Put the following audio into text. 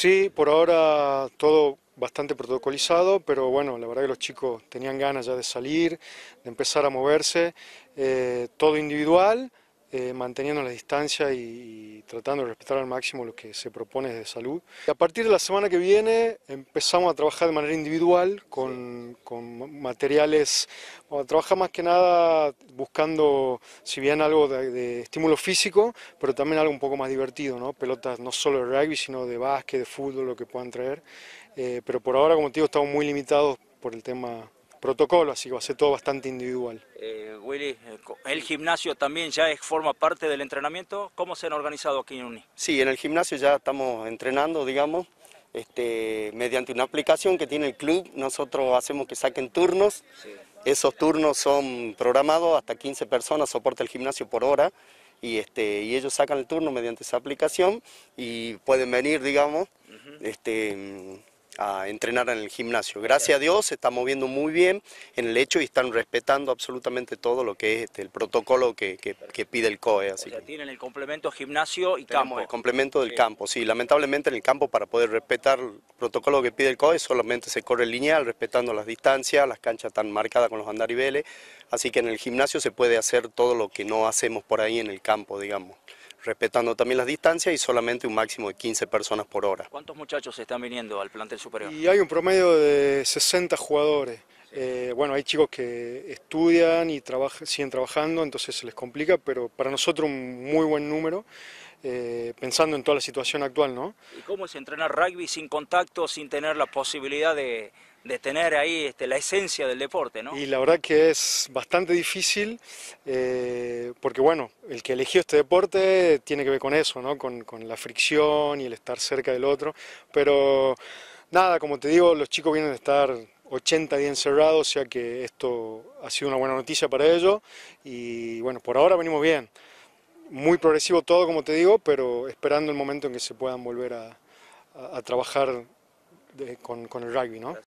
Sí, por ahora todo bastante protocolizado, pero bueno, la verdad que los chicos tenían ganas ya de salir, de empezar a moverse, eh, todo individual, eh, manteniendo la distancia y tratando de respetar al máximo lo que se propone de salud. a partir de la semana que viene empezamos a trabajar de manera individual con, con materiales, a trabajar más que nada buscando, si bien algo de, estímulo físico, pero también algo un poco más divertido, ¿no? pelotas no solo de rugby, sino de básquet, de fútbol, lo que puedan traer. Eh, pero por ahora, como te digo, estamos muy limitados por el tema protocolo, así que va a ser todo bastante individual. Eh, Willy, eh, ¿el gimnasio también ya forma parte del entrenamiento? ¿Cómo se han organizado aquí en UNI? Sí, en el gimnasio ya estamos entrenando, digamos, este, mediante una aplicación que tiene el club, nosotros hacemos que saquen turnos, esos turnos son programados, hasta 15 personas soporta el gimnasio por hora, este, y, ellos sacan el turno mediante esa aplicación y pueden venir, digamos, este, a entrenar en el gimnasio. Gracias a Dios se está moviendo muy bien en el hecho y están respetando absolutamente todo lo que es el protocolo que, pide el COE. Así tienen el complemento gimnasio y campo. El complemento del campo, sí. Lamentablemente en el campo para poder respetar el protocolo que pide el COE solamente se corre lineal, respetando las distancias, las canchas están marcadas con los andariveles, así que en el gimnasio se puede hacer todo lo que no hacemos por ahí en el campo, digamos respetando también las distancias y solamente un máximo de 15 personas por hora. ¿Cuántos muchachos están viniendo al plantel superior? Y hay un promedio de 60 jugadores. Eh, bueno, hay chicos que estudian y trabajan, siguen trabajando, entonces se les complica, pero para nosotros un muy buen número. Eh, pensando en toda la situación actual, ¿no? ¿Y cómo es entrenar rugby sin contacto, sin tener la posibilidad de, de tener ahí este, la esencia del deporte. ¿no? Y la verdad que es bastante difícil, eh, porque bueno, el que eligió este deporte tiene que ver con eso, ¿no? con, la fricción y el estar cerca del otro, pero nada, como te digo, los chicos vienen de estar 80 días encerrados, o sea que esto ha sido una buena noticia para ellos y bueno, por ahora venimos bien. Muy progresivo todo, como te digo, pero esperando el momento en que se puedan volver a, trabajar con, con el rugby, ¿no?